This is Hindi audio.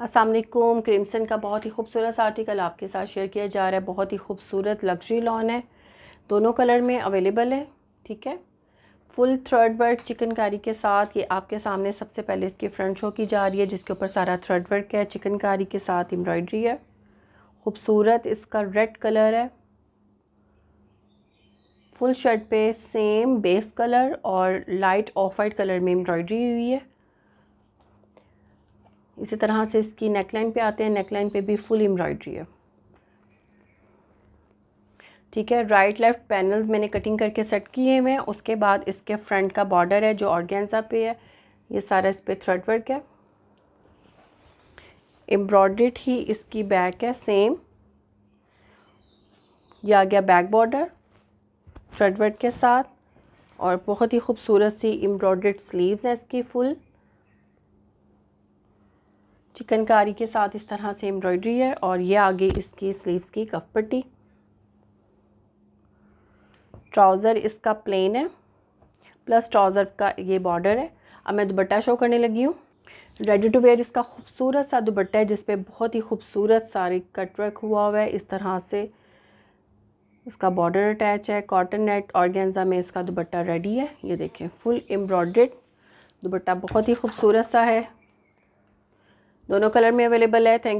असलकुम क्रिमसन का बहुत ही खूबसूरत आर्टिकल आपके साथ शेयर किया जा रहा है बहुत ही खूबसूरत लग्जरी लॉन है दोनों कलर में अवेलेबल है ठीक है फुल थ्रेड वर्क चिकनकारी के साथ ये आपके सामने सबसे पहले इसकी फ्रंट शो की जा रही है जिसके ऊपर सारा थ्रेड वर्क है चिकनकारी के साथ एम्ब्रॉयडरी है खूबसूरत इसका रेड कलर है फुल शर्ट पे सेम बेस कलर और लाइट ऑफ वाइट कलर में एम्ब्रॉयडरी हुई है इसी तरह से इसकी नेकलाइन पे आते हैं नेकलाइन पे भी फुल एम्ब्रॉयड्री है ठीक है राइट लेफ़्ट पैनल्स मैंने कटिंग करके सेट किए हुए हैं उसके बाद इसके फ्रंट का बॉर्डर है जो ऑर्गेंजा पे है ये सारा इस पर थ्रेड वर्क है एम्ब्रॉयड्रीड ही इसकी बैक है सेम यह आ गया बैक बॉर्डर थ्रेड वर्क के साथ और बहुत ही खूबसूरत सी एम्ब्रॉयड्रीड स्लीव्स हैं इसकी फुल चिकनकारी के साथ इस तरह से एम्ब्रॉयडरी है और ये आगे इसकी स्लीव्स की कफ पट्टी ट्राउज़र इसका प्लेन है प्लस ट्राउज़र का ये बॉर्डर है अब मैं दुपट्टा शो करने लगी हूँ रेडी टू वेयर इसका खूबसूरत सा दुपट्टा है जिसपे बहुत ही खूबसूरत सारी कटवर्क हुआ हुआ है इस तरह से इसका बॉर्डर अटैच है कॉटन नेट ऑर्गेन्जा में इसका दुपट्टा रेडी है ये देखें फुल एम्ब्रॉयड्रेड दुपट्टा बहुत ही खूबसूरत सा है दोनों कलर में अवेलेबल है थैंक